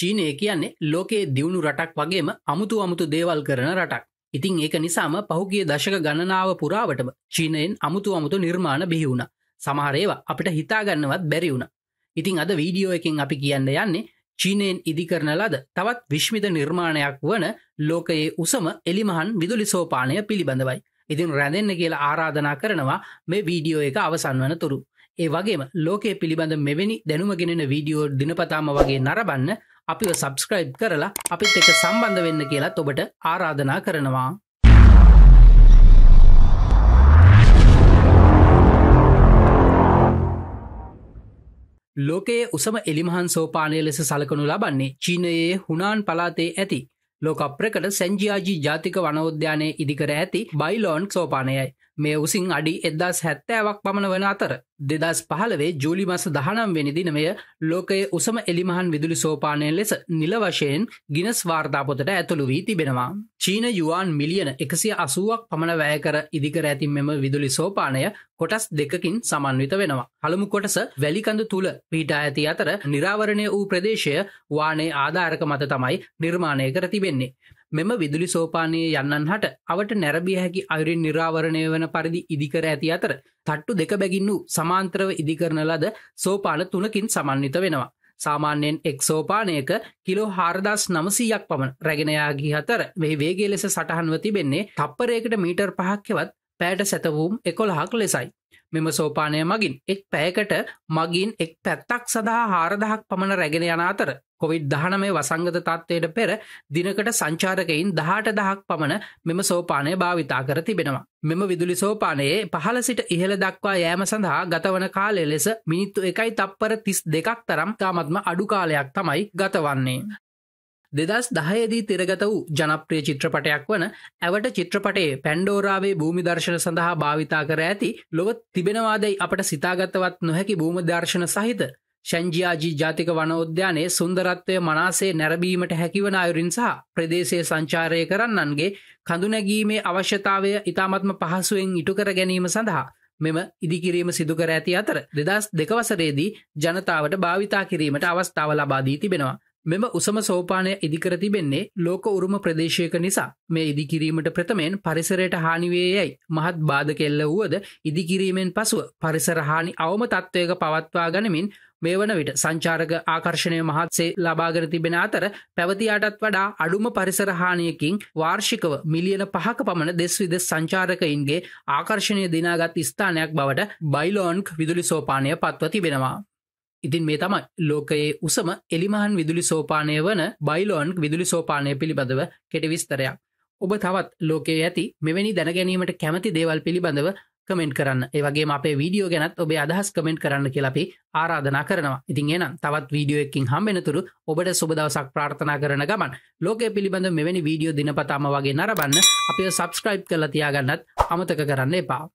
චීනය කියන්නේ ලෝකයේ දියුණු රටක් වගේම අමුතු අමුතු දේවල් කරන රටක්. ඉතිං ඒක නිසාම පහුගේ දශක ගණනාව පුරාවටම චීනයෙන් අමුතු අමුතු නිර්මාණ බිහිවුණ. සමහරේවා අපිට හිතාගන්නවත් බැරිවුණ. ඉතිං අද වීඩියෝ එකින් අපි කියන්න යන්නේ චීනයෙන් ඉදිකරන ලද තවත් විශ්මිත නිර්මාණයක් වන ලෝකයේ උසම එලිමහන් විදුලි සෝපානය පිළිබඳවයි. ඉතින් රැඳෙන්න්න කියලා ආරාධනා කරනවා මේ වීඩියෝ එක අවසන් වන තුරු. ඒ වගේම ලෝකයේ පිළිබඳ මෙවැනි දැනුමගෙනෙන වීඩියෝ දිනපතාම වගේ නරබන්න අපිව සබස්ක්‍රයිබ් කරලා අපිත් එක සම්බන්ධ වෙන්න කියලත් ඔබට ආරාධනා කරනවා. ලෝකයේ උසම එලිමහන් සෝපානය ලෙස සලකනු ලබන්නේ චීනයේ හුනාන් පලාතේ ඇති. ලෝක ප්‍රකට සැංජියාජී ජාතික වනෝද්‍යානය ඉදිකර ඇති බයිලෝන් සෝපානයයි. මේ උසින් අඩි එදස් හැත්තෑවක් පමණ වන අතර දෙදස් පහලවේ ජූලි මස දහනම් වෙනිදිනමය ලෝකයේ උසම එලිමහන් විදුලි සෝපානයෙන් ලෙස නිල වශයෙන් ගිනස් වාර්තාපොතට ඇතුළු වී තිබෙනවා. චීන යුවන් මිලියන එකසිය අසුවක් පමණ වැෑකර ඉදිකර ඇතින් මෙම විදුලි සෝපානය කොටස් දෙකකින් සමන්විත වෙනවා. හළමු කොටස වැලිකඳු තුළ පීටා ඇති අතර නිරාවරණය වූ ප්‍රදේශය වානේ ආධාරක මත තමයි නිර්මාණය කර තිබෙන්නේ. මෙම විදුලි සෝපානයේ යන්නන් හට අවට නැරබිය හැකි අයුරෙන් නිරාවරණය වන පරිදි ඉදිකර ඇති අතර තට්ටු දෙක බැගින් වූ සමාන්ත්‍රව ඉදිකරන ලද සෝපාන තුනකින් සමන්විත වෙනවා. සාමාන්‍යයෙන් එක් සෝපානයක කිලෝ හාරදස් නමසීයක් පමණ රැගෙනයාගී හතර වෙහි වේගේ ලෙස සටහන්ව තිබෙන්නේ තප්පරයකට මීටර් පහක්්‍යවත් පෑට සැතවූම් එකොළහක් ලෙසයි. මෙම සෝපානය මගින් එක් පැයකට මගින් එක් පැත්තක් සඳහා හාරදහක් පමණ රැගෙන යන අතර කොවිඩ් දහනමේ වසංගත තත්ත්වයට පෙර දිනකට සංචාරකයින් දහට දහක් පමණ මෙම සෝපානය භාවිතා කර තිබෙනවා. මෙම විදුලි සෝපානයේ පහල සිට ඉහළ දක්වා යෑම සඳහා ගතවන කාලය ලෙස මිනිත්තු එකයි තප්පර තිස් දෙකක් තරම් තාමත්ම අඩුකාලයක් තමයි ගතවන්නේ. දෙදස් දහයේදී තිරගත වූ ජනප්‍රිය චිත්‍රපටයක් වන ඇවට චිත්‍රපටේ පැන්ඩෝරාවේ භූමි දර්ශන සඳහා භාවිතා කර ඇති ලොව තිබෙනවාදැයි අපට සිතාගතවත් නොහැකි භූම දර්ශන සහිත ශැංජයාජී ජාතික වනෝද්‍යානයේ සුන්දරත්වය මනාසේ නැරබීමට හැකිවන අයුරින් සහ ප්‍රදේශය සංචාරය කරන්නන්ගේ කඳුනැගීමේ අවශ්‍යතාවය ඉතාමත්ම පහසුවෙන් ඉටුකර ගැනීම සඳහා මෙම ඉදිකිරීම සිදුකර ඇති අතර දෙදස් දෙකවසරේදී ජනතාවට භාවිතා කිරීමට අවස්ථාව ලබාදී තිබෙනවා මෙම උසම සෝපානය ඉදිකර තිබෙන්නේ ලෝක උරුම ප්‍රදේශයක නිසා මේ ඉදිකිරීමට ප්‍රථමයෙන් පරිසරයට හානිවේ යැයි මහත් බාධ කෙල්ල වුවද ඉදිකිරීමෙන් පසුව පරිසරහානි අවම තත්ත්වයක පවත්වා ගනමින් මේ වන විට සංචාරක ආකර්ශණය මහත්සේ ලබාගර තිබෙන අතර පැවතියාටත් වඩා අඩුම පරිසරහානියකින් වාර්ෂිකව මිලියන පහක පමණ දෙස් විදෙස් සංචාරකයින්ගේ ආකර්ශණය දිනාගත් ස්ථානයක් බවට බයිලෝන්ක් විදුලි සෝපානය පත්ව තිබෙනවා. ඉතින් මේ තමයි ලෝකයේ උසම එලිමහන් විදුලි සෝපානය වන බයිලෝන් විදුලි සෝපානය පිළිබඳව කෙටවිස්තරයක්. ඔබ තවත් ලෝකයේ ඇති මෙවැනි දැනගැනීමට කැමති දේවල් පිළිබඳව කමෙන්ට් කරන්න ඒවගේ අපේ වීඩියෝ ගැනත් ඔබේ අදහස් කමෙන්ට් කරන්න කියලපි ආරාධනා කරනවා ඉතින් එනම් තවත් වීඩියෝ එකින් හම්බෙනතුරු ඔබට සුබදවසක් ප්‍රාර්ථනා කරන ගමන් ලෝකය පිළිබඳ මෙවැනි වීඩියෝ දිනපතාම වගේ නරබන්න අපිය සබස්ක්‍රයිබ් කරලා තියාගන්නත් අමතක කරන්න එපා